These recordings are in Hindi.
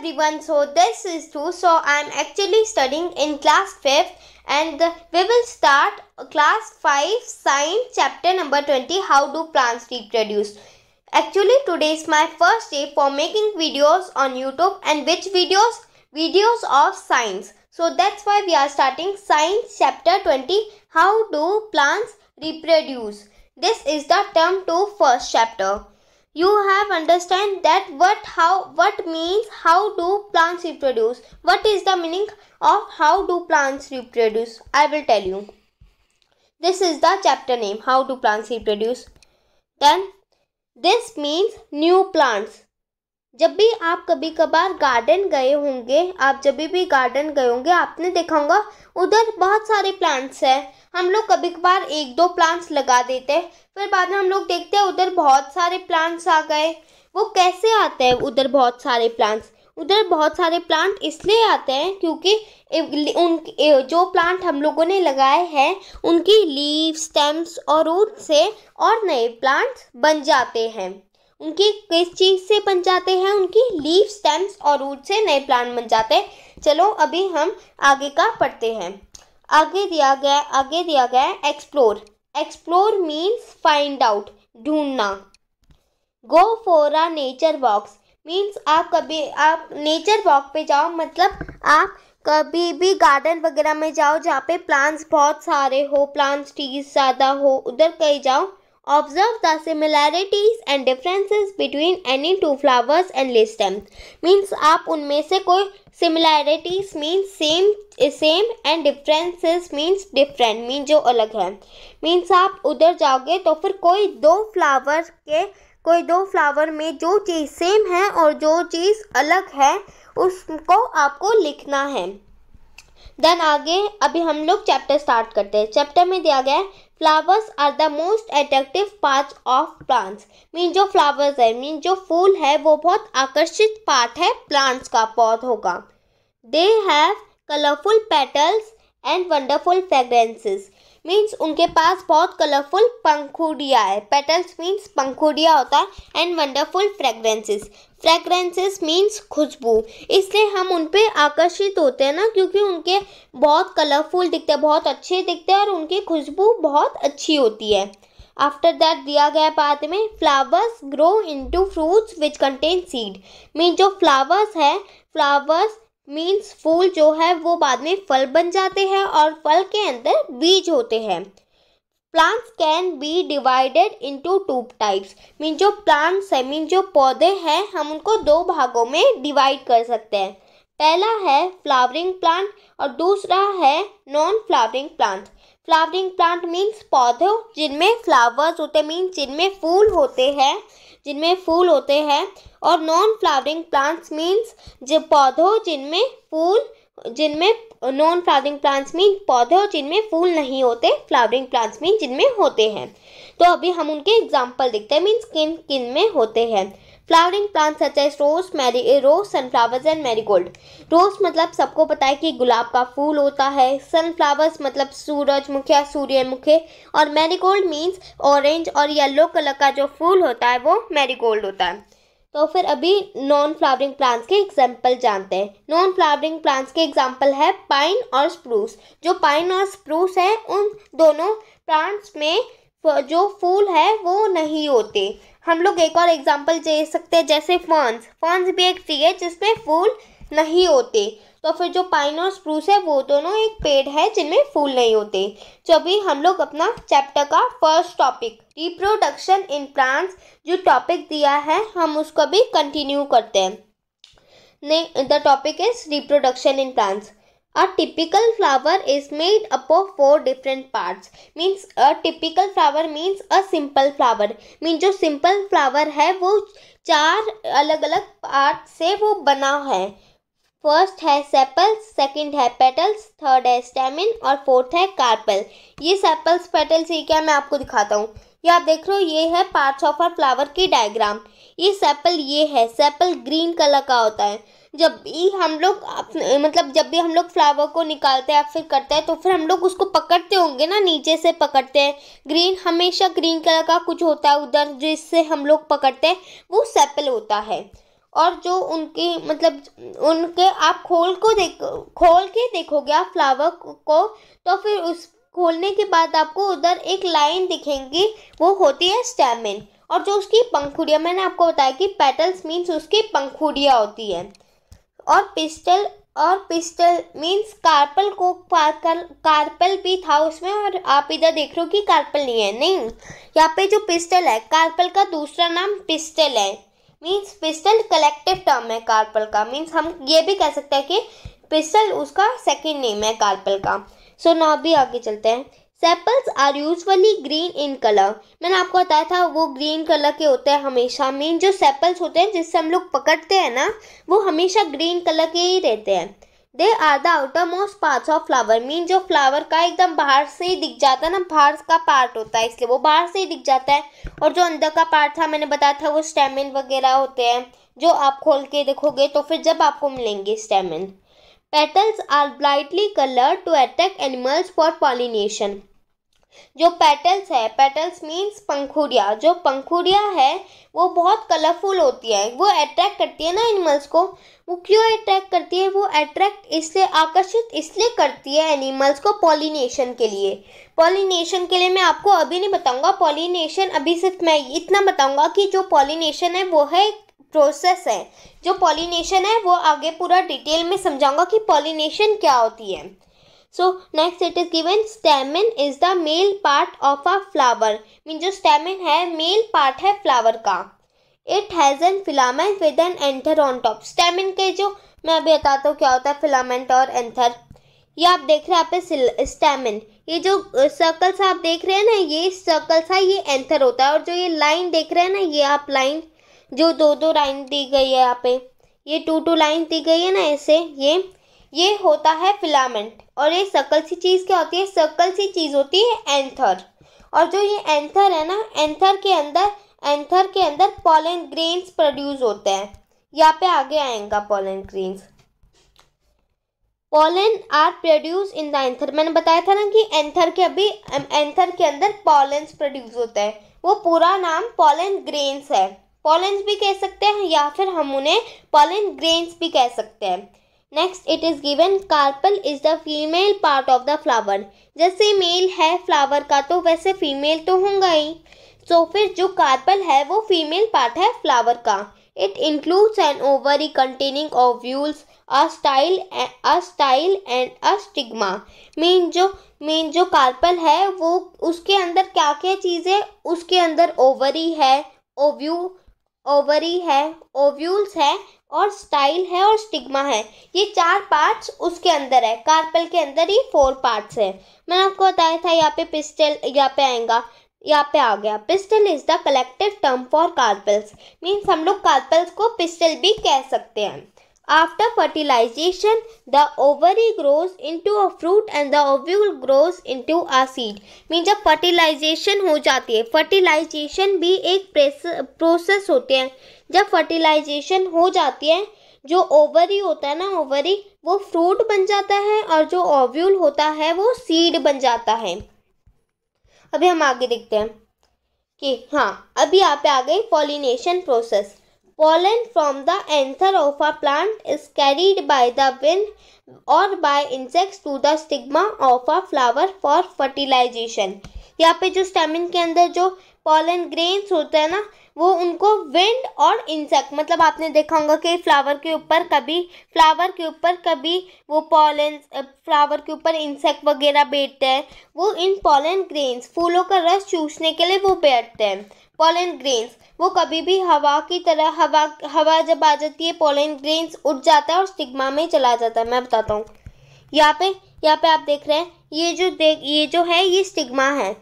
everyone so this is true so I'm actually studying in class 5th and we will start class 5 science chapter number 20 how do plants reproduce actually today is my first day for making videos on YouTube and which videos videos of science so that's why we are starting science chapter 20 how do plants reproduce this is the term 2 first chapter you have understand that what how what means how do plants reproduce what is the meaning of how do plants reproduce i will tell you this is the chapter name how do plants reproduce then this means new plants जब भी आप कभी कभार गार्डन गए होंगे आप जब भी गार्डन गए होंगे आपने देखा होगा उधर बहुत सारे प्लांट्स हैं हम लोग कभी कभार एक दो प्लांट्स लगा देते हैं फिर बाद में हम लोग देखते हैं उधर बहुत सारे प्लांट्स आ गए वो कैसे आते हैं उधर बहुत सारे प्लांट्स उधर बहुत सारे प्लांट इसलिए आते हैं क्योंकि उन जो प्लांट हम लोगों ने लगाए हैं उनकी लीव स्टेम्स और रूट से और नए प्लांट्स बन जाते हैं उनकी किस चीज़ से बन जाते हैं उनकी लीफ स्टेम्स और रूट से नए प्लांट बन जाते हैं चलो अभी हम आगे का पढ़ते हैं आगे दिया गया आगे दिया गया explore explore means find out ढूंढना go for a nature walks means आप कभी आप नेचर वॉक पे जाओ मतलब आप कभी भी गार्डन वगैरह में जाओ जहाँ पे प्लांट्स बहुत सारे हो प्लांट्स ट्रीज ज़्यादा हो उधर कहीं जाओ Observe the similarities and differences between any two flowers and list them. Means आप उनमें से कोई similarities means same same and differences means different means जो अलग है means आप उधर जाओगे तो फिर कोई दो फ्लावर के कोई दो फ्लावर में जो चीज़ सेम है और जो चीज़ अलग है उसको आपको लिखना है देन आगे अभी हम लोग चैप्टर स्टार्ट करते हैं चैप्टर में दिया गया है flowers are the most attractive part of plants mean जो फ्लावर्स है मीन जो फूल है वो बहुत आकर्षित पार्ट है प्लांट्स का पौधों का they have colourful petals and wonderful fragrances means उनके पास बहुत कलरफुल पंखुड़िया है पेटल्स मीन्स पंखुड़िया होता है and wonderful fragrances fragrances means खुशबू इसलिए हम उन पर आकर्षित होते हैं ना क्योंकि उनके बहुत कलरफुल दिखते हैं बहुत अच्छे दिखते हैं और उनकी खुशबू बहुत अच्छी होती है आफ्टर दैट दिया गया पार्ट में flowers grow to fruits which contain seed mean जो फ्लावर्स है फ्लावर्स मीन्स फूल जो है वो बाद में फल बन जाते हैं और फल के अंदर बीज होते हैं plants can be divided into two types mean जो प्लांट्स है मीन जो पौधे हैं हम उनको दो भागों में डिवाइड कर सकते हैं पहला है फ्लावरिंग प्लांट और दूसरा है non flowering plant flowering plant means पौधों जिनमें फ्लावर्स होते मीन्स जिनमें फूल होते हैं जिनमें फूल होते हैं और नॉन फ्लावरिंग प्लांट्स मीन्स जो पौधों जिनमें फूल जिनमें नॉन फ्लावरिंग प्लांट्स मीन पौधे और जिनमें फूल नहीं होते फ्लावरिंग प्लांट्स मीन जिनमें होते हैं तो अभी हम उनके एग्जाम्पल देखते हैं मीन्स किन किन में होते हैं flowering plant such as rose mary rose sunflowers and marigold rose मतलब सबको पता है कि गुलाब का फूल होता है सनफ्लावर्स मतलब सूरजमुखी या सूर्यमुखी और मैरीगोल्ड मीन्स ऑरेंज और येलो कलर का जो फूल होता है वो मैरीगोल्ड होता है तो फिर अभी नॉन फ्लावरिंग प्लांट्स के एग्जाम्पल जानते हैं नॉन फ्लावरिंग प्लांट्स के एग्जाम्पल है पाइन और स्प्रूस जो पाइन और स्प्रूस है उन दोनों प्लांट्स में जो फूल है वो नहीं होते हम लोग एक और एग्जाम्पल दे सकते हैं जैसे फॉन्स फॉन्स भी एक ट्री है जिसमें फूल नहीं होते तो फिर जो पाइन और स्प्रूस है वो दोनों एक पेड़ है जिनमें फूल नहीं होते जो अभी हम लोग अपना चैप्टर का first topic reproduction in plants जो टॉपिक दिया है हम उसको भी कंटिन्यू करते हैं the topic is reproduction in plants a typical flower is made up of four different parts means a typical flower means a simple flower mean जो सिंपल फ्लावर है वो चार अलग अलग पार्ट से वो बना है फर्स्ट है सेपल्स सेकंड है पेटल्स थर्ड है स्टेमिन और फोर्थ है कार्पल ये सेपल्स पेटल्स ये क्या मैं आपको दिखाता हूँ या देख रहे हो ये है पार्ट्स ऑफ आर फ्लावर की डायग्राम ये सेपल ये है सेपल ग्रीन कलर का होता है जब भी हम लोग मतलब जब भी हम लोग फ्लावर को निकालते हैं या फिर करते हैं तो फिर हम लोग उसको पकड़ते होंगे ना नीचे से पकड़ते हैं ग्रीन हमेशा ग्रीन कलर का कुछ होता है उधर जिससे हम लोग पकड़ते हैं वो सेपल होता है और जो उनके मतलब उनके आप खोल को देख खोल के देखोगे आप फ्लावर को तो फिर उस खोलने के बाद आपको उधर एक लाइन दिखेंगी वो होती है स्टेमिन और जो उसकी पंखुड़िया मैंने आपको बताया कि पेटल्स मीन्स उसकी पंखुड़िया होती है और पिस्टल और पिस्टल मीन्स कार्पल को कार्पल कार्पल भी था उसमें और आप इधर देख रहे हो कि कार्पल नहीं है नहीं यहाँ पे जो पिस्टल है कार्पल का दूसरा नाम पिस्टल है मीन्स पिस्टल कलेक्टिव टर्म है कार्पल का मीन्स हम ये भी कह सकते हैं कि पिस्टल उसका सेकेंड नेम है कार्पल का सो ना भी आगे चलते हैं sepals are usually green in colour मैंने आपको बताया था वो ग्रीन कलर के होते हैं हमेशा मेन जो सेपल्स होते हैं जिससे हम लोग पकड़ते हैं ना वो हमेशा ग्रीन कलर के ही रहते हैं they are the outermost part of flower mean जो फ्लावर का एकदम बाहर से ही दिख जाता है ना बाहर का पार्ट होता है इसलिए वो बाहर से ही दिख जाता है और जो अंदर का पार्ट था मैंने बताया था वो स्टेमिन वगैरह होते हैं जो आप खोल के देखोगे तो फिर जब आपको मिलेंगे stamen petals are brightly colour to attack animals for pollination जो पेटल्स है पेटल्स मीन्स पंखुड़िया जो पंखुड़िया है वो बहुत कलरफुल होती है वो अट्रैक्ट करती है ना एनिमल्स को वो क्यों अट्रैक्ट करती है वो अट्रैक्ट इसलिए आकर्षित इसलिए करती है एनिमल्स को पॉलिनेशन के लिए पॉलिनेशन के लिए मैं आपको अभी नहीं बताऊंगा पॉलिनेशन अभी सिर्फ मैं इतना बताऊंगा कि जो पॉलिनेशन है वो है प्रोसेस है जो पॉलिनेशन है वो आगे पूरा डिटेल में समझाऊंगा कि पॉलिनेशन क्या होती है so next it is given stamen is the male part of a flower mean जो स्टेमिन है मेल पार्ट है फ्लावर का it has an filament with an anther on top stamen के जो मैं अभी बताता हूँ क्या होता है फिलामेंट और एंथर ये आप देख रहे हैं आप स्टेमिन ये जो सर्कल सा आप देख रहे हैं ना ये सर्कल सा ये एंथर होता है और जो ये लाइन देख रहे हैं ना ये आप लाइन जो दो दो लाइन दी गई है यहाँ पे ये टू टू लाइन दी गई है ना ऐसे ये ये होता है फिलामेंट और ये सकल सी चीज़ क्या होती है सकल सी चीज़ होती है एंथर और जो ये एंथर है ना एंथर के अंदर एंथर के अंदर पॉलन ग्रेन्स प्रोड्यूस होते हैं यहाँ पे आगे आएगा pollen grains pollen are produce in the anther मैंने बताया था ना कि एंथर के अभी एंथर के अंदर पॉलेंस प्रोड्यूस होता है वो पूरा नाम पॉलन ग्रेन्स है पॉलेंस भी कह सकते हैं या फिर हम उन्हें पॉलन ग्रेन्स भी कह सकते हैं next it is given carpel is the female part of the flower जैसे मेल है फ्लावर का तो वैसे फीमेल तो होंगे ही सो फिर जो कार्पल है वो फीमेल पार्ट है फ्लावर का it includes an ovary containing ovules a style a style and a stigma mean जो मेन जो कार्पल है वो उसके अंदर क्या क्या चीज़ें उसके अंदर ओवरी है ओव्यू ओवरी है ओव्यूल्स है और स्टाइल है और स्टिग्मा है ये चार पार्ट्स उसके अंदर है कार्पल के अंदर ही फोर पार्ट्स है मैंने आपको बताया था यहाँ पे पिस्टल यहाँ पे आएगा यहाँ पे आ गया pistil is the collective term for carpels means हम लोग कार्पल्स को पिस्टल भी कह सकते हैं After fertilization, the ovary grows into a fruit and the ovule grows into a seed. Mean जब fertilization हो जाती है fertilization भी एक प्रोसेस होते हैं जब fertilization हो जाती है जो ओवरी होता है ना ओवरी वो फ्रूट बन जाता है और जो ओव्यूल होता है वो सीड बन जाता है अभी हम आगे देखते हैं कि हाँ अभी यहाँ पे आ गई pollination process Pollen from the anther of a plant is carried by the wind or by insects to the stigma of a flower for fertilization. यहाँ पे जो स्टेमिन के अंदर जो पॉलन ग्रेन्स होते हैं ना वो उनको विंड और इंसेक्ट मतलब आपने देखा होगा कि फ्लावर के ऊपर कभी फ्लावर के ऊपर कभी वो पॉलन फ्लावर के ऊपर इंसेक्ट वगैरह बैठते हैं वो इन पॉलन ग्रेन्स फूलों का रस चूसने के लिए वो बैठते हैं पॉलन ग्रेन्स वो कभी भी हवा की तरह हवा हवा जब आ जाती है पॉलन ग्रेन्स उठ जाता है और स्टिग्मा में चला जाता है मैं बताता हूँ यहाँ पे यहाँ पे आप देख रहे हैं ये जो देख ये जो है ये स्टिग्मा है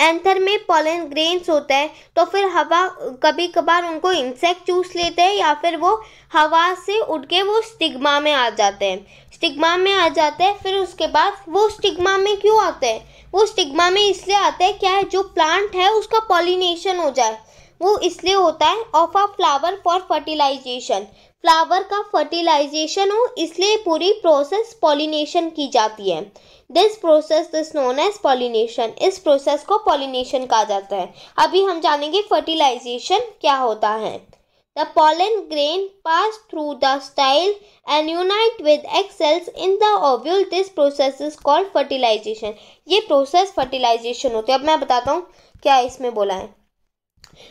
एंथर में पॉलन ग्रेन्स होता है तो फिर हवा कभी कभार उनको इंसेक्ट चूस लेते हैं या फिर वो हवा से उड़ के वो स्टिग्मा में आ जाते हैं स्टिग्मा में आ जाते हैं फिर उसके बाद वो स्टिग्मा में क्यों आते हैं वो स्टिग्मा में इसलिए आते हैं क्या है जो प्लांट है उसका पॉलिनेशन हो जाए वो इसलिए होता है of a flower for fertilization flower का फर्टिलाइजेशन हो इसलिए पूरी प्रोसेस पॉलिनेशन की जाती है this process this known as pollination इस प्रोसेस को पॉलिनेशन कहा जाता है अभी हम जानेंगे फर्टिलाइजेशन क्या होता है the pollen grain pass through the style and unite with egg cells in the ovule this process is called fertilization ये प्रोसेस फर्टिलाइजेशन होती है अब मैं बताता हूँ क्या इसमें बोला है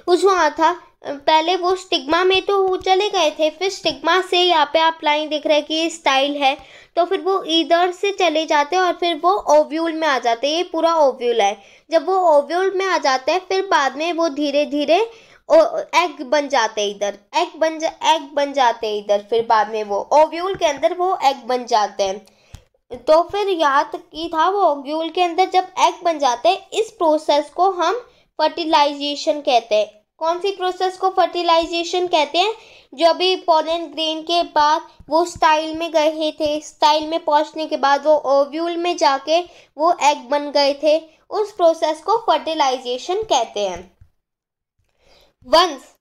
वहाँ था पहले वो स्टिग्मा में तो वो चले गए थे फिर स्टिग्मा से यहाँ पे आप लाइन दिख रहे हैं कि ये स्टाइल है तो फिर वो इधर से चले जाते हैं और फिर वो ओव्यूल में आ जाते हैं ये पूरा ओव्यूल है जब वो ओव्यूल में आ जाते हैं फिर बाद में वो धीरे धीरे एग बन जाते इधर एग बन जा एग बन जाते इधर फिर बाद में वो ओव्यूल के अंदर वो एग बन जाते हैं तो फिर याद की था वो ओव्यूल के अंदर जब एग बन जाते हैं इस प्रोसेस को हम फर्टिलाइजेशन कहते हैं कौन सी प्रोसेस को फर्टिलाइजेशन कहते हैं जो अभी पोलन ग्रेन के बाद वो स्टाइल में गए थे स्टाइल में पहुंचने के बाद वो ओव्यूल में जाके वो एग बन गए थे उस प्रोसेस को फर्टिलाइजेशन कहते हैं वंस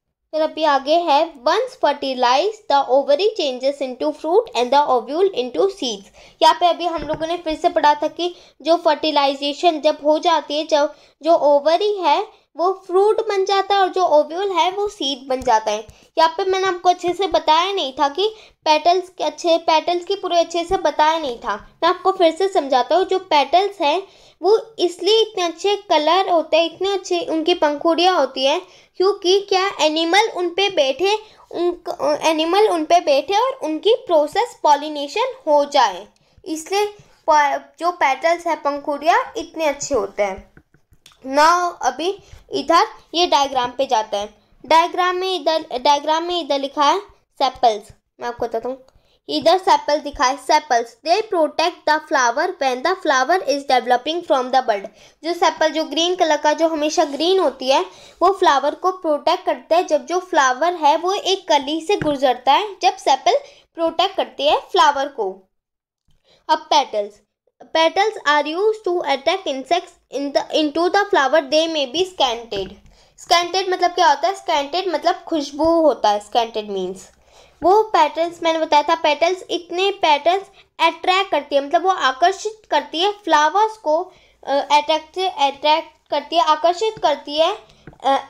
अभी आगे है once fertilize the ovary changes into fruit and the ovule into seeds यहाँ पे अभी हम लोगों ने फिर से पढ़ा था कि जो फर्टिलाइजेशन जब हो जाती है जब जो ओवरी है वो फ्रूट बन जाता है और जो ओव्यूल है वो सीड बन जाता है यहाँ पे मैंने आपको अच्छे से बताया नहीं था कि पेटल्स के अच्छे पेटल्स की पूरे अच्छे से बताया नहीं था मैं आपको फिर से समझाता हूँ जो पेटल्स हैं वो इसलिए इतने अच्छे कलर होते हैं इतने अच्छे उनकी पंखुड़ियाँ होती हैं क्योंकि क्या एनिमल उन पर बैठे उन एनिमल उन पर बैठे और उनकी प्रोसेस पॉलिनेशन हो जाए इसलिए जो पेटल्स हैं पंखुड़ियाँ इतने अच्छे होते हैं ना अभी इधर ये डायग्राम पे जाते हैं डायग्राम में इधर डायग्राम में इधर लिखा है सेपल्स मैं आपको बताता हूँ इधर सेपल दिखाए sepals they protect the flower when the flower is developing from the bud जो सेपल जो ग्रीन कलर का जो हमेशा ग्रीन होती है वो फ्लावर को प्रोटेक्ट करता है जब जो फ्लावर है वो एक कली से गुजरता है जब सेपल प्रोटेक्ट करती है फ्लावर को अब petals petals are use to attack insects in the into the flower they may be scented scented मतलब क्या होता है स्कैंटेड मतलब खुशबू होता है स्कैंटेड मीन्स वो पैटर्न्स मैंने बताया था पैटर्न्स इतने पैटर्न्स अट्रैक्ट करती है मतलब वो आकर्षित करती है फ्लावर्स को अट्रैक्ट अट्रैक्ट करती है आकर्षित करती है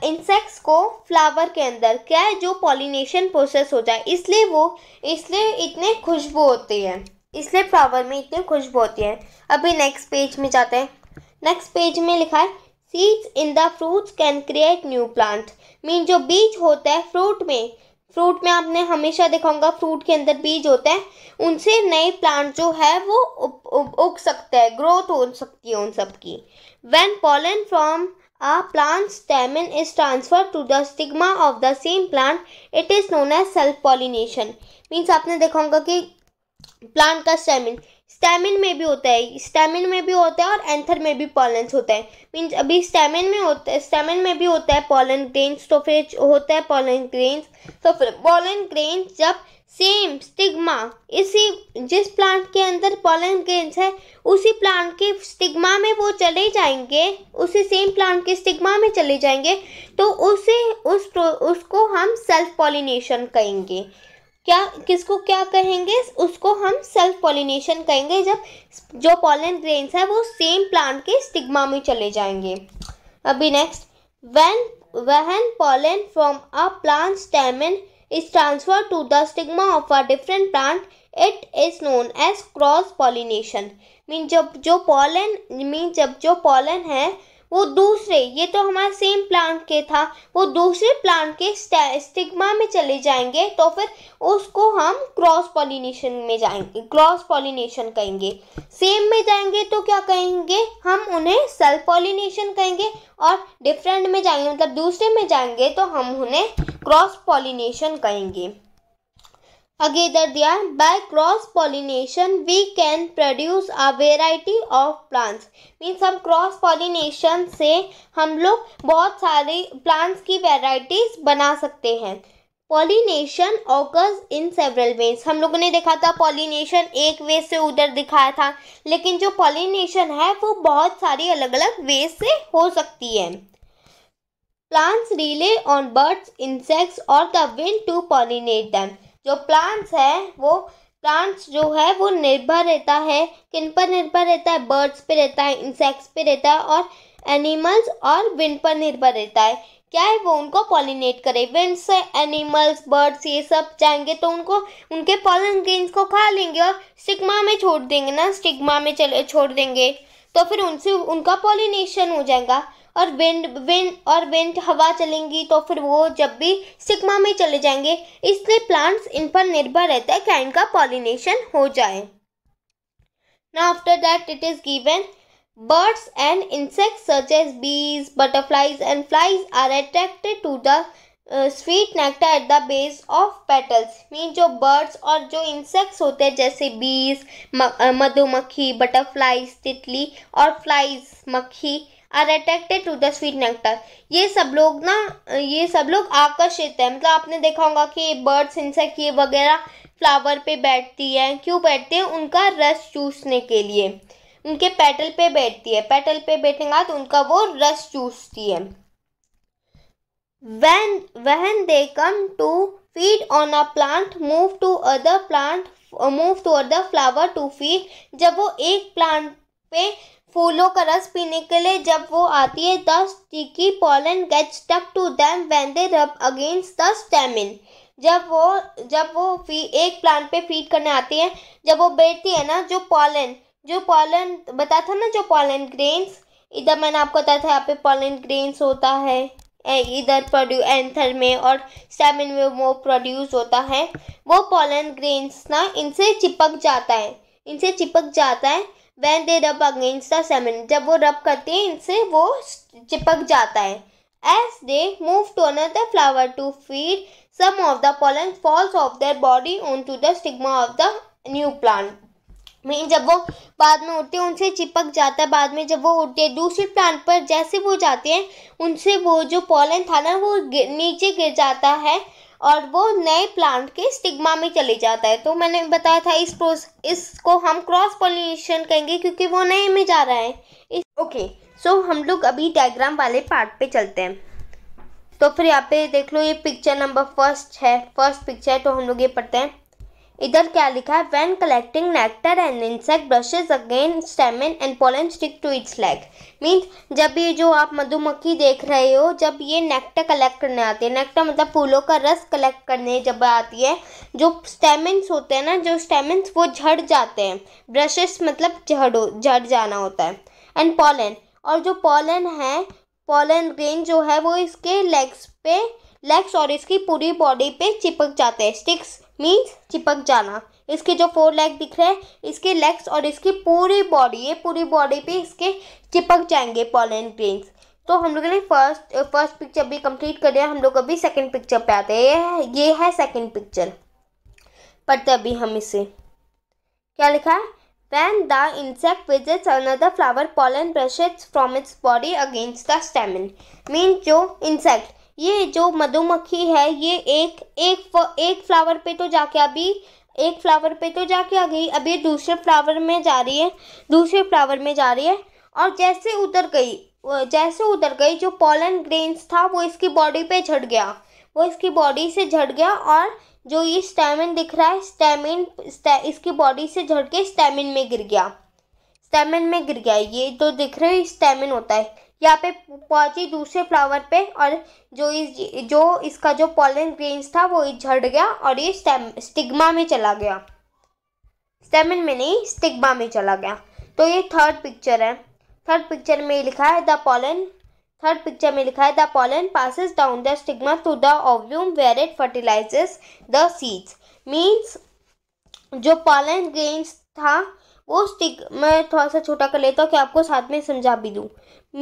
इंसेक्ट्स को फ्लावर के अंदर क्या है जो पॉलिनेशन प्रोसेस हो जाए इसलिए वो इसलिए इतने खुशबू होती है इसलिए फ्लावर में इतनी खुशबू होती है अभी नेक्स्ट पेज में जाते हैं नेक्स्ट पेज में लिखा है seeds in the fruits can create new plant mean जो बीज होता है फ्रूट में फ्रूट में आपने हमेशा देखा होगा फ्रूट के अंदर बीज होते हैं उनसे नए प्लांट जो है वो उग सकते हैं ग्रोथ हो सकती है उन सब की when pollen from a plant stamen is transfer to the stigma of the same plant it is known as self pollination means आपने देखा होगा कि प्लांट का स्टेमिन स्टेमिन में भी होता है स्टेमिन में भी होता है और एंथर में भी पॉलेंस होता है मीन्स अभी स्टेमिन में होता है स्टेमिन में भी होता है पॉलन ग्रेन्स तो फिर होता है पॉलन ग्रेन्स तो फिर पॉलन ग्रेन्स जब सेम स्टिग्मा इसी जिस प्लांट के अंदर पॉलन ग्रेन्स है उसी प्लांट के स्टिग्मा में वो चले जाएंगे उसी सेम प्लांट के स्टिग्मा में चले जाएंगे तो उसे उस उसको हम सेल्फ पॉलिनेशन कहेंगे क्या किसको क्या कहेंगे उसको हम सेल्फ पॉलिनेशन कहेंगे जब जो पॉलन ग्रेन्स हैं वो सेम प्लांट के स्टिग्मा में चले जाएंगे अभी next when when pollen from a plant stamen is transfer to the stigma of a different plant it is known as cross pollination mean जब जो पॉलन मीन जब जो पॉलन है वो दूसरे ये तो हमारे सेम प्लांट के था वो दूसरे प्लांट के स्टिग्मा में चले जाएंगे तो फिर उसको हम क्रॉस पॉलिनेशन में जाएंगे क्रॉस पॉलिनेशन कहेंगे सेम में जाएंगे तो क्या कहेंगे हम उन्हें सेल्फ पॉलिनेशन कहेंगे और डिफरेंट में जाएंगे मतलब दूसरे में जाएंगे तो हम उन्हें क्रॉस पॉलिनेशन कहेंगे Together there, by cross-pollination, we can produce a variety of plants. Means हम क्रॉस पॉलिनेशन से हम लोग बहुत सारे प्लांट्स की वेराइटीज बना सकते हैं pollination occurs in several ways हम लोगों ने देखा था पॉलिनेशन एक वे से उधर दिखाया था लेकिन जो पॉलिनेशन है वो बहुत सारी अलग अलग वे से हो सकती है plants rely on birds insects और the wind to pollinate them जो प्लांट्स है वो प्लांट्स जो है वो निर्भर रहता है किन पर निर्भर रहता है बर्ड्स पे रहता है इंसेक्ट्स पे रहता है और एनिमल्स और विंड पर निर्भर रहता है क्या है वो उनको पॉलिनेट करे विंड से एनिमल्स बर्ड्स ये सब जाएंगे तो उनको उनके पॉलन ग्रेन्स को खा लेंगे और स्टिग्मा में छोड़ देंगे ना स्टिग्मा में चले छोड़ देंगे तो फिर उनसे उनका पॉलिनेशन हो जाएगा और विंड विंड और विंड हवा चलेंगी तो फिर वो जब भी सिकमा में चले जाएंगे इसलिए प्लांट्स इन पर निर्भर रहता है क्या इनका पॉलिनेशन हो जाए ना after that it is given birds and insects such as bees butterflies and flies are attracted to the sweet nectar at the base of petals mean जो बर्ड्स और जो इंसेक्ट्स होते हैं जैसे बीज मधुमक्खी बटरफ्लाइज तितली और फ्लाइज मक्खी are attracted to the sweet nectar ये सब लोग ना ये सब लोग आकर्षित है मतलब आपने देखा होगा कि बर्ड्स इंसेक्ट ये वगैरह फ्लावर पे बैठती है क्यों बैठती है उनका रस चूसने के लिए उनके पेटल पे बैठती है पेटल पे बैठेगा तो उनका वो रस चूसती है when when they come to feed on a plant move to other plant move to other flower to feed जब वो एक प्लांट पे फूलों का रस पीने के लिए जब वो आती है the sticky pollen get stuck to them when they rub against the stamen जब वो जब वो फी एक प्लांट पे फीड करने आती है जब वो बैठती है ना जो पॉलन जो पॉलन बताया था ना जो पॉलन ग्रेन्स इधर मैंने आपको बताया था यहाँ पे पॉलन ग्रेन्स होता है इधर प्रोड्यू एंथर में और स्टेमिन में वो प्रोड्यूस होता है वो पॉलन ग्रेन्स ना इनसे चिपक जाता है इनसे चिपक जाता है van they rub against the सेमेंट जब वो रब करते हैं इनसे वो चिपक जाता है as they move to another flower to feed some of the pollen falls off their body on to the stigma of the new plant mean जब वो बाद में उठते हैं उनसे चिपक जाता है बाद में जब वो उठते हैं दूसरे प्लांट पर जैसे वो जाते हैं उनसे वो जो पॉलन था ना वो गिर, नीचे गिर जाता है और वो नए प्लांट के स्टिग्मा में चले जाता है तो मैंने बताया था इस प्रोस इसको हम क्रॉस पोलिनेशन कहेंगे क्योंकि वो नए में जा रहा है इस ओके सो so, हम लोग अभी डायग्राम वाले पार्ट पे चलते हैं तो फिर यहाँ पे देख लो ये पिक्चर नंबर फर्स्ट है फर्स्ट पिक्चर तो हम लोग ये पढ़ते हैं इधर क्या लिखा है when collecting nectar and insect brushes again stamen and pollen stick to its leg means जब ये जो आप मधुमक्खी देख रहे हो जब ये नेक्टर कलेक्ट करने आती है नेक्टर मतलब फूलों का रस कलेक्ट करने जब आती है जो स्टेमिनस होते हैं ना जो स्टेमिनस वो झड़ जाते हैं ब्रशेस मतलब झड़ झड़ जाना होता है एंड पोलन और जो पोलन है पोलन ग्रेन जो है वो इसके लेग्स पे लेग्स और इसकी पूरी बॉडी पे चिपक जाते हैं स्टिक्स मीन्स चिपक जाना इसके जो फोर लेग दिख रहे हैं इसके लेग्स और इसकी पूरी बॉडी ये पूरी बॉडी पे इसके चिपक जाएंगे पॉलन ग्रेन्स तो हम लोगों ने फर्स्ट फर्स्ट पिक्चर भी कंप्लीट कर दिया हम लोग अभी सेकंड पिक्चर पे आते हैं ये है ये है सेकंड पिक्चर पढ़ते अभी हम इसे क्या लिखा है the insect visits visits the flower pollen brushes from its body against the stamen means जो इंसेक्ट ये जो मधुमक्खी है ये एक एक एक फ्लावर पे तो जाके अभी एक फ्लावर पे तो जाके आ गई अभी ये दूसरे फ्लावर में जा रही है दूसरे फ्लावर में जा रही है और जैसे उतर गई जैसे उतर गई जो पॉलन ग्रेन्स था वो इसकी बॉडी पे झट गया वो इसकी बॉडी से झट गया और जो ये स्टेमिन दिख रहा है स्टेमिन इसकी बॉडी से झड़ के स्टेमिन में गिर गया स्टेमिन में गिर गया ये जो तो दिख रहे स्टेमिन होता है यहाँ पे पहुंची दूसरे फ्लावर पे और जो इस जो इसका जो पॉलन ग्रेन्स था वो झड़ गया और ये स्टेम स्टिग्मा में चला गया स्टेमिन में नहीं स्टिग्मा में चला गया तो ये थर्ड पिक्चर है थर्ड पिक्चर में लिखा है द पॉलन थर्ड पिक्चर में लिखा है the pollen passes down the stigma to the ovum where it fertilises the seeds means जो पॉलन ग्रेन्स था वो स्टिक मैं थोड़ा सा छोटा कर लेता तो हूँ कि आपको साथ में समझा भी दूँ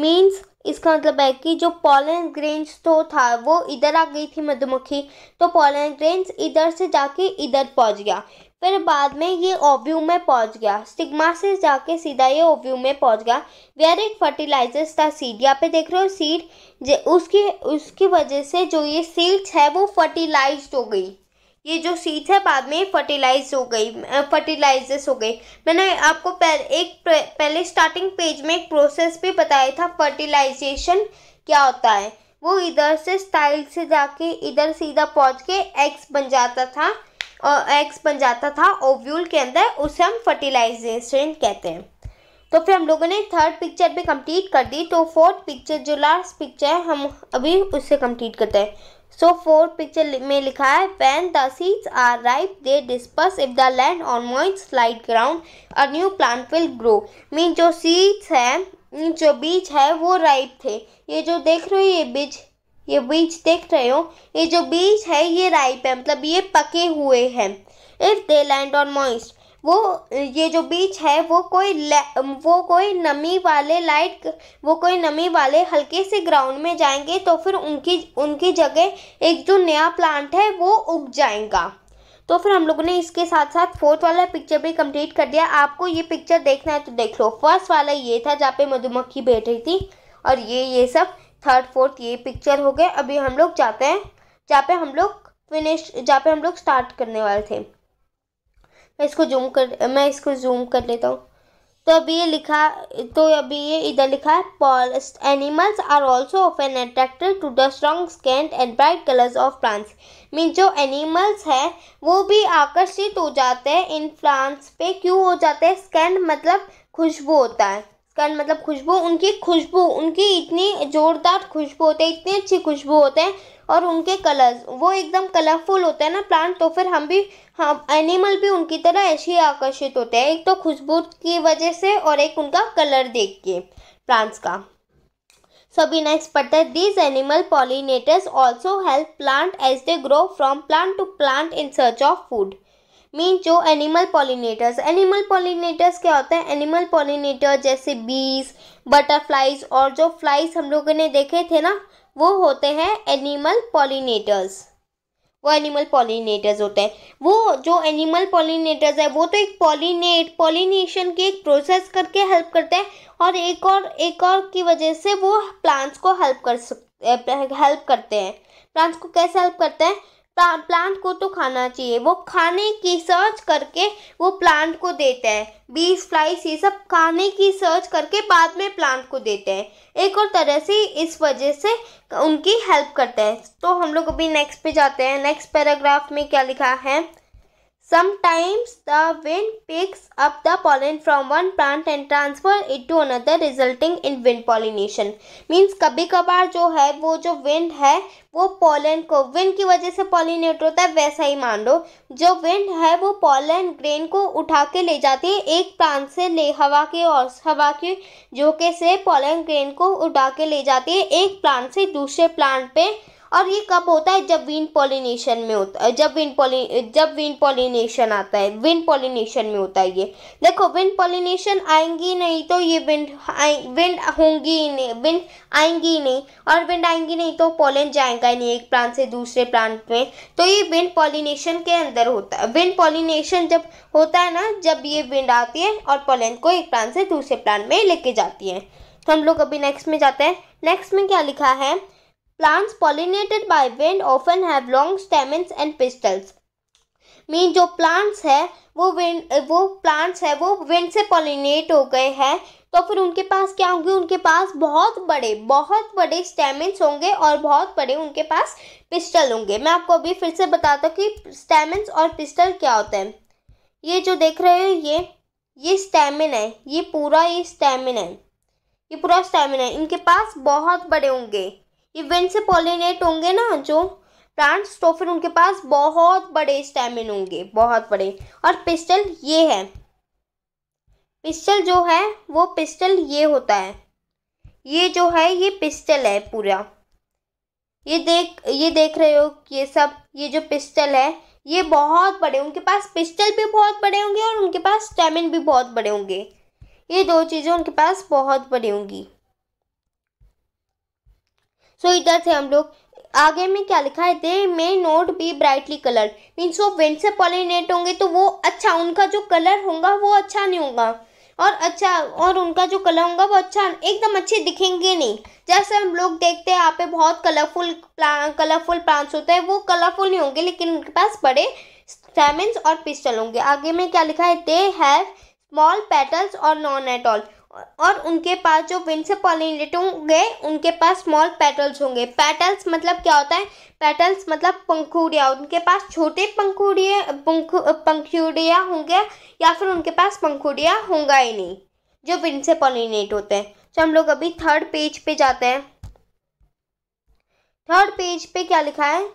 मीन्स इसका मतलब है कि जो पॉलन ग्रेन्स तो था वो इधर आ गई थी मधुमक्खी तो पॉलन ग्रेन्स इधर से जाके इधर पहुंच गया फिर बाद में ये ओव्यू में पहुंच गया स्टिग्मा से जाके सीधा ये ओव्यू में पहुंच गया वेयर इट फर्टिलाइजर्स था सीड यहाँ पे देख रहे हो सीड उसकी उसकी वजह से जो ये सीड्स है वो फर्टिलाइज हो गई ये जो सीड्स है बाद में फर्टिलाइज हो गई फर्टिलाइजेस हो गई मैंने आपको पहले एक पहले स्टार्टिंग पेज में एक प्रोसेस भी बताया था फर्टिलाइजेशन क्या होता है वो इधर से स्टाइल से जाके इधर सीधा पहुंच के एग्स बन जाता था और एग्स बन जाता था ओव्यूल के अंदर उसे हम फर्टिलाइजेशन कहते हैं तो फिर हम लोगों ने थर्ड पिक्चर भी कंप्लीट कर दी तो फोर्थ पिक्चर जो लास्ट पिक्चर है हम अभी उससे कंप्लीट करते हैं सो फोर्थ पिक्चर में लिखा है when the seeds are ripe they disperse if the land on moist slide ground a new plant will grow mean जो सीड्स हैं जो बीज है वो राइप थे ये जो देख रहे हो ये बीज ये बीज देख रहे हो ये जो बीज है ये राइप है मतलब ये पके हुए हैं if they land on moist वो ये जो बीच है वो कोई वो कोई नमी वाले लाइट वो कोई नमी वाले हल्के से ग्राउंड में जाएंगे तो फिर उनकी उनकी जगह एक जो नया प्लांट है वो उग जाएगा तो फिर हम लोगों ने इसके साथ साथ फोर्थ वाला पिक्चर भी कंप्लीट कर दिया आपको ये पिक्चर देखना है तो देख लो फर्स्ट वाला ये था जहाँ पे मधुमक्खी बैठ रही थी और ये ये सब थर्ड फोर्थ ये पिक्चर हो गए अभी हम लोग जाते हैं जहाँ पे हम लोग फिनिश जहाँ पे हम लोग स्टार्ट करने वाले थे मैं इसको जूम कर मैं इसको जूम कर लेता हूँ तो अभी ये लिखा तो अभी ये इधर लिखा है पॉलस्ट animals are also often attracted to the strong scent and bright colours of plants mean जो एनिमल्स हैं वो भी आकर्षित हो जाते हैं इन प्लांट्स पे क्यों हो जाते हैं स्कैंड मतलब खुशबू होता है कन मतलब खुशबू उनकी खुशबू उनकी इतनी ज़ोरदार खुशबू होती है इतनी अच्छी खुशबू होते हैं और उनके कलर्स वो एकदम कलरफुल होते हैं ना प्लांट तो फिर हम भी हम एनिमल भी उनकी तरह ऐसे ही आकर्षित होते हैं एक तो खुशबू की वजह से और एक उनका कलर देख के प्लांट्स का सभी नेक्स्ट पढ़ते हैं these animal pollinators also help plant as they grow from plant to plant in search of food mean जो एनिमल पॉलिनेटर्स एनिमल पॉलिनेटर्स क्या होते हैं एनिमल पॉलिनेटर जैसे बीज बटरफ्लाइज और जो फ्लाइज हम लोगों ने देखे थे ना वो होते हैं एनिमल पॉलिनेटर्स वो एनिमल पॉलिनेटर्स होते हैं वो जो एनिमल पॉलिनेटर्स है वो तो एक पॉलिनेट पॉलिनेशन की एक प्रोसेस करके हेल्प करते हैं और एक और एक और की वजह से वो प्लांट्स को हेल्प कर सकते हेल्प करते हैं प्लांट्स को कैसे हेल्प करते हैं प्लांट को तो खाना चाहिए वो खाने की सर्च करके वो प्लांट को देते हैं बीस फ्लाइस ये सब खाने की सर्च करके बाद में प्लांट को देते हैं एक और तरह से इस वजह से उनकी हेल्प करते हैं तो हम लोग अभी नेक्स्ट पे जाते हैं नेक्स्ट पैराग्राफ में क्या लिखा है Sometimes the wind picks up the pollen from one plant and transfer it to another resulting in wind pollination. Means कभी कभार जो है वो जो wind है वो pollen को wind की वजह से pollinate होता है वैसा ही मान लो जो wind है वो pollen grain को उठा के ले जाती है एक plant से ले हवा के और हवा के झोंके से pollen grain को उठा के ले जाती है एक plant से दूसरे plant पे और ये कब होता है जब विंड पॉलिनेशन में होता है जब विंड पॉली जब विंड पॉलिनेशन आता है विंड पॉलिनेशन में होता है ये देखो विंड पॉलिनेशन आएंगी नहीं तो ये विंड विंड होंगी ही नहीं विंड आएंगी ही नहीं और विंड आएंगी नहीं तो पॉलन जाएगा ही नहीं एक प्लांट से दूसरे प्लांट में तो ये विंड पॉलिनेशन के अंदर होता है विंड पॉलिनेशन जब होता है ना जब ये विंड आती है और पॉलन को एक प्लांट से दूसरे प्लांट में लेके जाती है तो हम लोग अभी नेक्स्ट में जाते हैं नेक्स्ट में क्या लिखा है plants pollinated by wind often have long stamens and pistils mean जो प्लांट्स है वो विंड वो प्लांट्स है वो विंड से पॉलिनेट हो गए हैं तो फिर उनके पास क्या होंगे उनके पास बहुत बड़े बहुत बड़े स्टेमेंट्स होंगे और बहुत बड़े उनके पास पिस्टल होंगे मैं आपको अभी फिर से बताता हूँ कि स्टेमेंट्स और पिस्टल क्या होते हैं ये जो देख रहे हो ये ये स्टेमिन है ये पूरा ये स्टेमिन है ये पूरा स्टेमिन है इनके पास बहुत बड़े होंगे इवेंट से पॉलिनेट होंगे ना जो प्लांट्स तो फिर उनके पास बहुत बड़े स्टेमिन होंगे बहुत बड़े और पिस्टल ये है पिस्टल जो है वो पिस्टल ये होता है ये जो है ये पिस्टल है पूरा ये देख ये देख रहे हो ये सब ये जो पिस्टल है ये बहुत बड़े उनके पास पिस्टल भी बहुत बड़े होंगे और उनके पास स्टेमिन भी बहुत बड़े होंगे ये दो चीज़ें उनके पास बहुत बड़ी होंगी सो इधर थे हम लोग आगे में क्या लिखा है they may not be brightly colour means वो विंड से पॉलिनेट होंगे तो वो अच्छा उनका जो कलर होगा वो अच्छा नहीं होगा और अच्छा और उनका जो कलर होगा वो अच्छा एकदम अच्छे दिखेंगे नहीं जैसे हम लोग देखते हैं यहाँ पे बहुत कलरफुल प्लां कलरफुल प्लांट्स होते हैं वो कलरफुल नहीं होंगे लेकिन उनके पास बड़े स्टेमिन और पिस्टल होंगे आगे में क्या लिखा है दे हैव स्मॉल पेटल्स और नॉन एट ऑल और उनके पास जो विंड से पॉलिनेट होंगे उनके पास स्मॉल पेटल्स होंगे पेटल्स मतलब क्या होता है पेटल्स मतलब पंखुड़िया उनके पास छोटे पंखुड़िया पंखुड़िया होंगे या फिर उनके पास पंखुड़िया होंगे ही नहीं जो विंड से पॉलिनेट होते हैं तो हम लोग अभी थर्ड पेज पे जाते हैं थर्ड पेज पे क्या लिखा है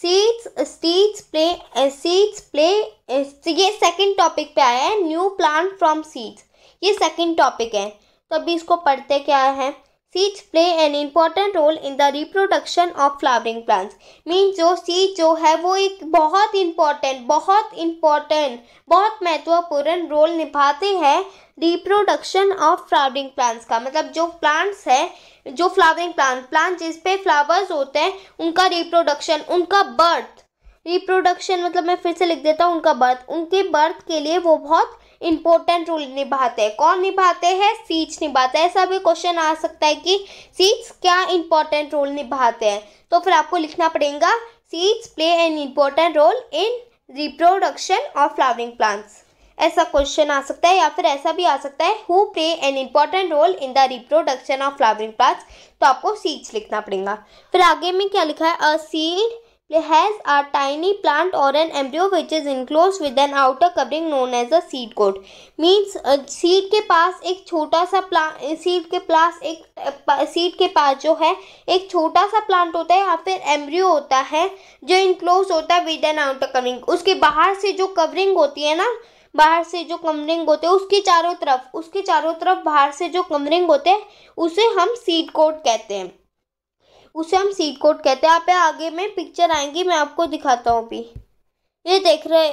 seeds seeds play seeds play ये सेकंड टॉपिक पे आया है न्यू प्लांट फ्रॉम सीड्स ये सेकंड टॉपिक है तो अभी इसको पढ़ते क्या है seeds play an important role in the reproduction of flowering plants mean जो सीड जो है वो एक बहुत इम्पॉर्टेंट बहुत इम्पॉर्टेंट बहुत महत्वपूर्ण रोल निभाते हैं रिप्रोडक्शन ऑफ फ्लावरिंग प्लांट्स का मतलब जो प्लांट्स है जो फ्लावरिंग प्लांट प्लांट जिसपे फ्लावर्स होते हैं उनका रिप्रोडक्शन उनका बर्थ रिप्रोडक्शन मतलब मैं फिर से लिख देता हूँ उनका बर्थ उनके बर्थ के लिए वो बहुत इंपॉर्टेंट रोल निभाते हैं कौन निभाते हैं सीड्स निभाते हैं ऐसा भी क्वेश्चन आ सकता है कि सीड्स क्या इंपॉर्टेंट रोल निभाते हैं तो फिर आपको लिखना पड़ेगा seeds play an important role in reproduction of flowering plants ऐसा क्वेश्चन आ सकता है या फिर ऐसा भी आ सकता है who play an important role in the reproduction of flowering plants तो आपको सीड्स लिखना पड़ेगा फिर आगे में क्या लिखा है a seed has a tiny plant or an embryo which is enclosed with an outer covering known as a seed coat. Means seed uh, के पास एक छोटा सा प्लांट सीड के पास एक सीड के पास जो है एक छोटा सा प्लांट होता है या फिर एम्ब्रियो होता है जो इनक्लोज होता है विद एन आउटर कवरिंग उसके बाहर से जो कवरिंग होती है ना बाहर से जो कमरिंग होते हैं उसके चारों तरफ उसके चारों तरफ बाहर से जो कमरिंग होते हैं उसे हम सीड कोट कहते हैं उसे हम सीट कोट कहते हैं आप आगे में पिक्चर आएंगी मैं आपको दिखाता हूँ अभी ये देख रहे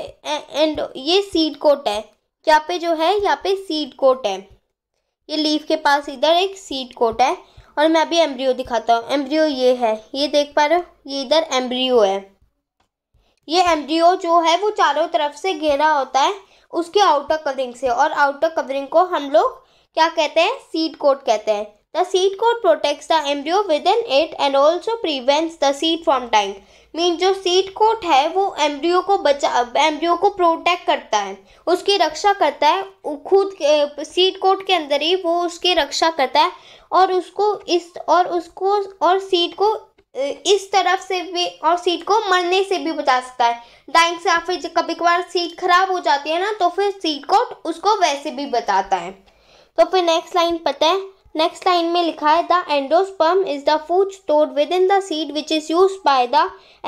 एंड ये सीट कोट है यहाँ पे जो है यहाँ पे सीट कोट है ये लीफ के पास इधर एक सीट कोट है और मैं अभी एम्ब्रियो दिखाता हूँ एम्ब्रियो ये है ये देख पा रहे हो ये इधर एम्ब्रियो है ये एम्ब्रियो जो है वो चारों तरफ से घेरा होता है उसके आउटर कवरिंग से और आउटर कवरिंग को हम लोग क्या कहते हैं सीट कोट कहते हैं The seed coat protects the embryo within it and also prevents the seed from dying. Mean जो सीट कोट है वो एम्ब्रियो को बचा एम्ब्रियो को प्रोटेक्ट करता है उसकी रक्षा करता है खुद सीट कोट के अंदर ही वो उसकी रक्षा करता है और उसको इस और उसको और सीट को इस तरफ से भी और सीट को मरने से भी बचा सकता है डाइंग से या फिर कभी कभार सीट खराब हो जाती है ना तो फिर सीट कोट उसको वैसे भी बताता है तो फिर नेक्स्ट लाइन पता है नेक्स्ट लाइन में लिखा है the endosperm is the food stored within the seed which is use by the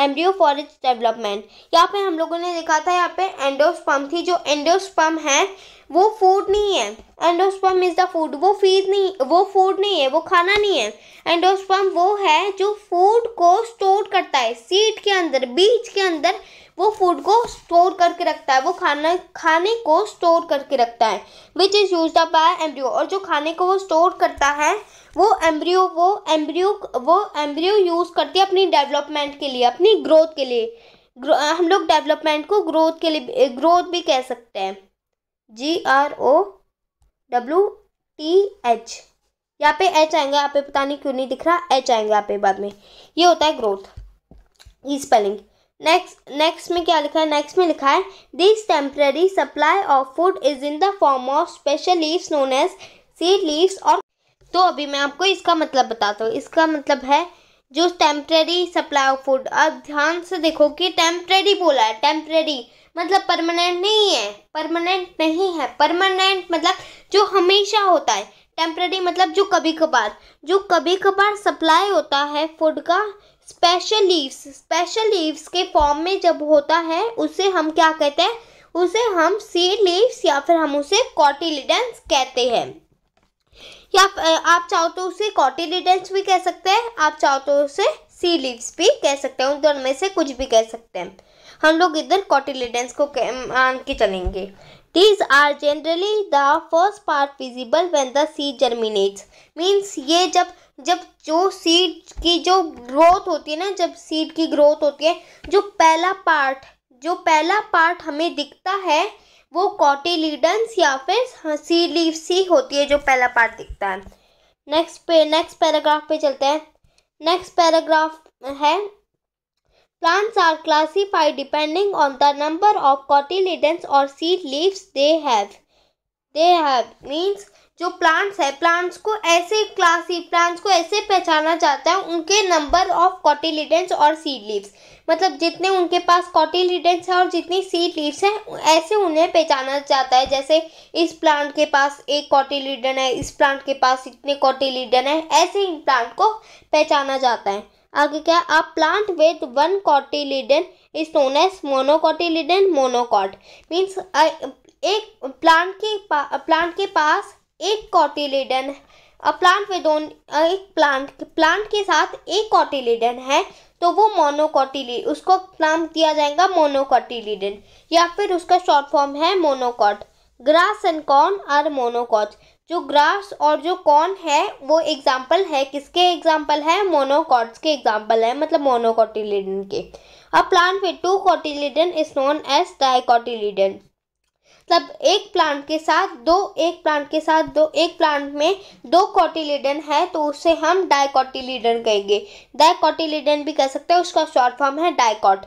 embryo for its development यहाँ पे हम लोगों ने देखा था यहाँ पे एंडोस्पर्म थी जो एंडोस्पर्म है वो फूड नहीं है एंडोस्पर्म इज द फूड वो फीड नहीं वो फूड नहीं है वो खाना नहीं है एंडोस्पर्म वो है जो फूड को स्टोर करता है सीड के अंदर बीज के अंदर वो फूड को स्टोर करके रखता है वो खाना खाने को स्टोर करके रखता है which is use up by embryo और जो खाने को वो स्टोर करता है वो एम्ब्रियो वो एम्ब्रियो वो एम्ब्रियो यूज़ करती है अपनी डेवलपमेंट के लिए अपनी ग्रोथ के लिए हम लोग डेवलपमेंट को ग्रोथ के लिए ग्रोथ भी कह सकते हैं G R O W T H यहाँ पे एच आएंगे यहाँ पे पता नहीं क्यों नहीं दिख रहा एच आएंगे यहाँ पे बाद में ये होता है growth E spelling next next में क्या लिखा है नेक्स्ट में लिखा है this temporary supply of food is in the form of special leaves known as seed leaves और तो अभी मैं आपको इसका मतलब बताता हूँ इसका मतलब है जो टेम्प्रेरी सप्लाई ऑफ फूड अब ध्यान से देखो कि टेम्प्रेरी बोला है टेम्प्रेरी मतलब परमानेंट नहीं है परमानेंट नहीं है परमानेंट मतलब जो हमेशा होता है टेम्प्रेरी मतलब जो कभी कभार जो कभी कभार सप्लाई होता है फूड का स्पेशल लीव्स स्पेशल लीव्स के फॉर्म में जब होता है उसे हम क्या कहते हैं उसे हम सीड लीव्स या फिर हम उसे कॉटिलिडेंस कहते हैं या आप चाहो तो उसे कॉटिलिडेंस भी कह सकते हैं आप चाहो तो उसे सी लीव्स भी कह सकते हैं उन दोनों में से कुछ भी कह सकते हैं हम लोग इधर कॉटिलिडेंस को मान के चलेंगे these are generally the first part visible when the see germinates means ये जब जब जो सीड की जो ग्रोथ होती है ना जब सीड की ग्रोथ होती है जो पहला पार्ट जो पहला पार्ट हमें दिखता है वो कॉटिलीडन्स या फिर सी लीव सी होती है जो पहला पार्ट दिखता है नेक्स्ट पे नेक्स्ट पैराग्राफ पे चलते हैं नेक्स्ट पैराग्राफ है plants are classified depending on the number of cotyledons और seed leaves they have they have means जो प्लांट्स है प्लांट्स को ऐसे क्लासी प्लांट्स को ऐसे पहचाना जाता है उनके नंबर ऑफ कॉटिलीडेंट्स और सीड लीव्स मतलब जितने उनके पास कॉटिलीडेंट्स हैं और जितनी सीड लीव्स हैं ऐसे उन्हें पहचाना जाता है जैसे इस प्लांट के पास एक कॉटिलीडन है इस प्लांट के पास इतने कॉटिलीडन है ऐसे इन प्लांट को पहचाना जाता है आगे क्या आप plant with one cotyledon is known as monocotyledon monocot means एक प्लांट के प्लांट के पास एक कॉटिलेडन अ प्लांट में दोन एक प्लांट प्लांट के साथ एक कॉटिलेडन है तो वो मोनोकॉटिले उसको नाम दिया जाएगा मोनोकॉटिलेडन या फिर उसका शॉर्ट फॉर्म है monocot grass and corn are monocot जो ग्रास और जो कॉर्न है वो एग्जाम्पल है किसके एग्जाम्पल है मोनोकॉट्स के एग्जाम्पल है मतलब मोनोकॉटिलेडन के a plant with two cotyledon is known as dicotyledon तब एक प्लांट के साथ दो एक प्लांट के साथ दो एक प्लांट में दो कॉटिलीडन है तो उसे हम डायकॉटिलीडन कहेंगे डायकॉटिलीडन भी कह सकते हैं उसका शॉर्ट फॉर्म है dicot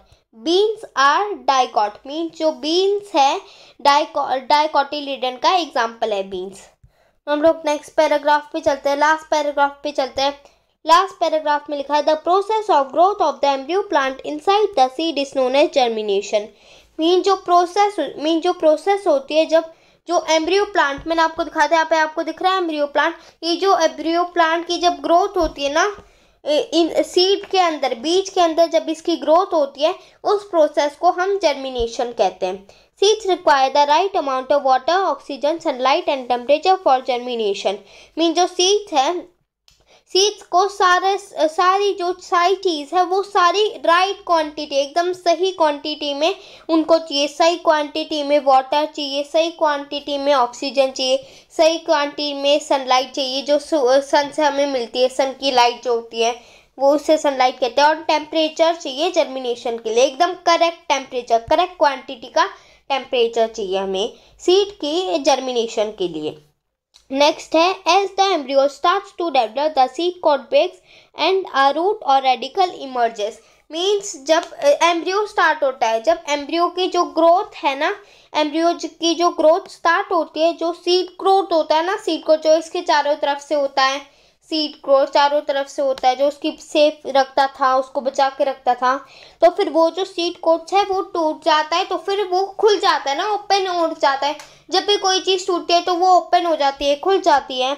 beans are dicot means जो बीन्स है डायकॉ डायकॉटिलीडन का एग्जाम्पल है बीन्स हम लोग नेक्स्ट पैराग्राफ पे चलते हैं लास्ट पैराग्राफ पे चलते हैं लास्ट पैराग्राफ में लिखा है the process of growth of the embryo plant inside the seed is known as germination mean जो प्रोसेस मीन जो प्रोसेस होती है जब जो एम्ब्रियो प्लांट मैंने आपको दिखा था यहाँ पे आपको दिख रहा है एम्ब्रियो प्लांट ये जो एम्ब्रियो प्लांट की जब ग्रोथ होती है ना इन सीड के अंदर बीज के अंदर जब इसकी ग्रोथ होती है उस प्रोसेस को हम जर्मिनेशन कहते हैं seeds require the right amount of water oxygen sunlight and temperature for germination mean जो सीड्स है सीड्स को सारे सारी जो सारी चीज़ है वो सारी राइट क्वांटिटी एकदम सही क्वांटिटी में उनको चाहिए सही क्वांटिटी में वाटर चाहिए सही क्वांटिटी में ऑक्सीजन चाहिए सही क्वांटिटी में सनलाइट चाहिए जो सन से हमें मिलती है सन की लाइट जो होती है वो उससे सनलाइट कहते हैं और टेम्परेचर चाहिए जर्मिनेशन के लिए एकदम करेक्ट टेम्परेचर करेक्ट क्वान्टिटी का टेम्परेचर चाहिए हमें सीड की जर्मिनेशन के लिए नेक्स्ट है as the embryo start to develop the seed coat begs and a root or radicle emerges means जब एम्ब्रियो स्टार्ट होता है जब एम्ब्रियो की जो ग्रोथ है ना एम्ब्रियो की जो ग्रोथ स्टार्ट होती है जो सीड ग्रोथ होता है ना सीड को जो इसके चारों तरफ से होता है सीट को चारों तरफ से होता है जो उसकी सेफ रखता था उसको बचा के रखता था तो फिर वो जो सीट कोट्स है वो टूट जाता है तो फिर वो खुल जाता है ना ओपन हो जाता है जब भी कोई चीज़ टूटती है तो वो ओपन हो जाती है खुल जाती है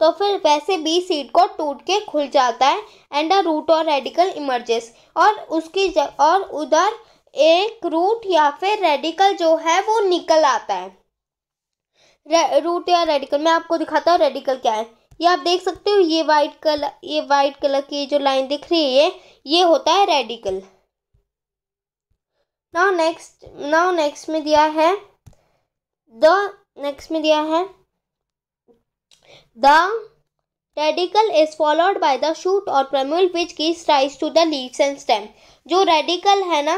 तो फिर वैसे भी सीट को टूट के खुल जाता है and a root or radicle emerges और उसकी और उधर एक रूट या फिर रेडिकल जो है वो निकल आता है रूट या रेडिकल मैं आपको दिखाता हूँ रेडिकल क्या है ये आप देख सकते हो ये वाइट कलर ये वाइट कलर की जो लाइन दिख रही है ये होता है radicle now next now next में दिया है द नेक्स्ट में दिया है the radicle is followed by the shoot or plumule which gives rise to the leaves and stem जो रेडिकल है ना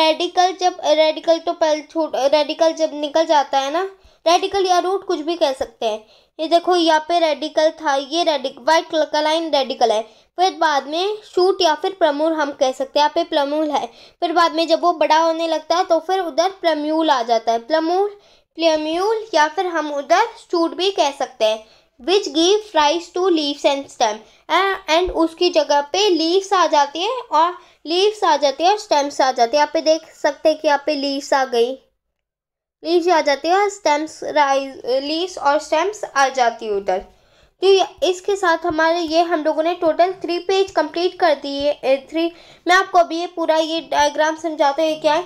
रेडिकल जब रेडिकल तो पहले छोट रेडिकल जब निकल जाता है ना रेडिकल या रूट कुछ भी कह सकते हैं ये देखो यहाँ पे रेडिकल था ये रेडिक वाइट कलर का लाइन रेडिकल है फिर बाद में शूट या फिर प्रमूल हम कह सकते हैं यहाँ पे प्लमूल है फिर बाद में जब वो बड़ा होने लगता है तो फिर उधर प्रम्यूल आ जाता है प्लमूल प्लम्यूल या फिर हम उधर शूट भी कह सकते हैं which give rise to leaves and stem and उसकी जगह पे लीव्स आ जाती है और लीव्स आ जाती है और स्टेम्स आ जाते हैं यहाँ पे देख सकते हैं कि यहाँ पे लीव्स आ गई लीव्स आ जाती है और स्टेम्स राइज लीव्स और स्टेम्स आ जाती है उधर तो इसके साथ हमारे ये हम लोगों ने टोटल थ्री पेज कंप्लीट कर दिए थ्री मैं आपको अभी ये पूरा ये डायग्राम समझाते हूँ क्या है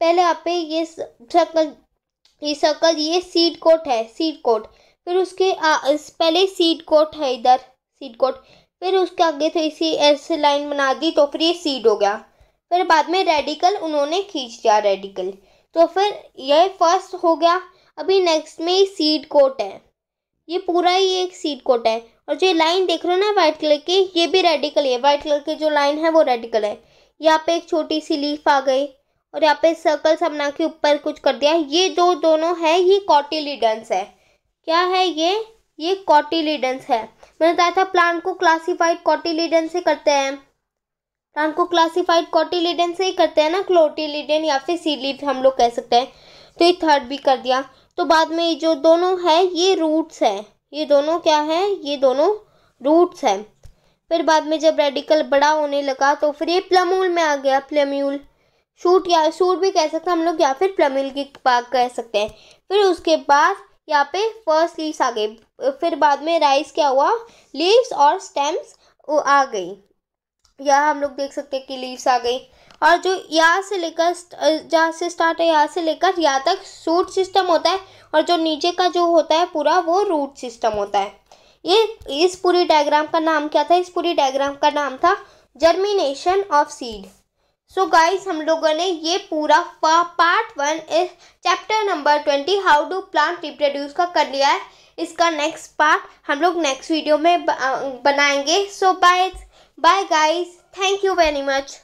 पहले आप पे ये सर्कल ये सर्कल ये सीड कोट है सीड कोट फिर उसके आ, इस पहले सीड कोट है इधर सीड कोट फिर उसके आगे थोड़ी सी ऐसे लाइन बना दी तो फिर ये सीड हो गया फिर बाद में रेडिकल उन्होंने खींच दिया रेडिकल तो फिर यह फर्स्ट हो गया अभी नेक्स्ट में सीड कोट है ये पूरा ही एक सीड कोट है और जो लाइन देख रहे हो ना वाइट कलर की ये भी रेडिकल है वाइट कलर की जो लाइन है वो रेडिकल है यहाँ पे एक छोटी सी लीफ आ गई और यहाँ पे सर्कल सब बना के ऊपर कुछ कर दिया ये जो दोनों है ये कॉटिलीडेंस है क्या है ये ये कॉटिलीडेंस है मैंने बताया था प्लांट को क्लासीफाइड कॉटिलीडेंस से करते हैं प्लांट को क्लासिफाइड कॉटिलीडन से ही करते हैं ना क्लोटिलीडन या फिर सीलीफ हम लोग कह सकते हैं तो ये थर्ड भी कर दिया तो बाद में ये जो दोनों है ये रूट्स है ये दोनों क्या है ये दोनों रूट्स हैं फिर बाद में जब रेडिकल बड़ा होने लगा तो फिर ये प्लमूल में आ गया प्लम्यूल शूट या शूट भी कह सकते हैं हम लोग या फिर प्लमूल की बात कह सकते हैं फिर उसके बाद यहाँ पे फर्स्ट लीव्स आ गई फिर बाद में राइस क्या हुआ लीव्स और स्टेम्स आ गई यहाँ हम लोग देख सकते हैं कि लीव्स आ गई और जो यहाँ से लेकर जहाँ से स्टार्ट है यहाँ से लेकर यहाँ तक सूट सिस्टम होता है और जो नीचे का जो होता है पूरा वो रूट सिस्टम होता है ये इस पूरी डायग्राम का नाम क्या था इस पूरी डायग्राम का नाम था germination of seed so guys हम लोगों ने ये पूरा पार्ट वन इस chapter number twenty how do plant reproduce का कर लिया है इसका नेक्स्ट पार्ट हम लोग नेक्स्ट वीडियो में बनाएंगे so so, bye Bye guys. Thank you very much.